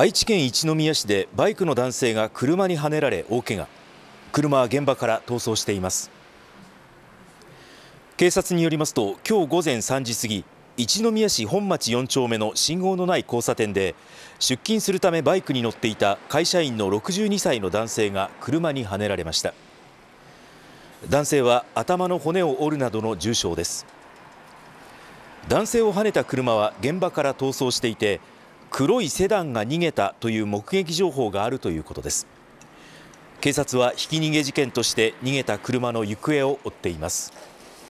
愛知県一宮市でバイクの男性が車にはねられ大怪我車は現場から逃走しています警察によりますと今日午前3時過ぎ一宮市本町4丁目の信号のない交差点で出勤するためバイクに乗っていた会社員の62歳の男性が車にはねられました男性は頭の骨を折るなどの重傷です男性をはねた車は現場から逃走していて黒いセダンが逃げたという目撃情報があるということです警察はひき逃げ事件として逃げた車の行方を追っています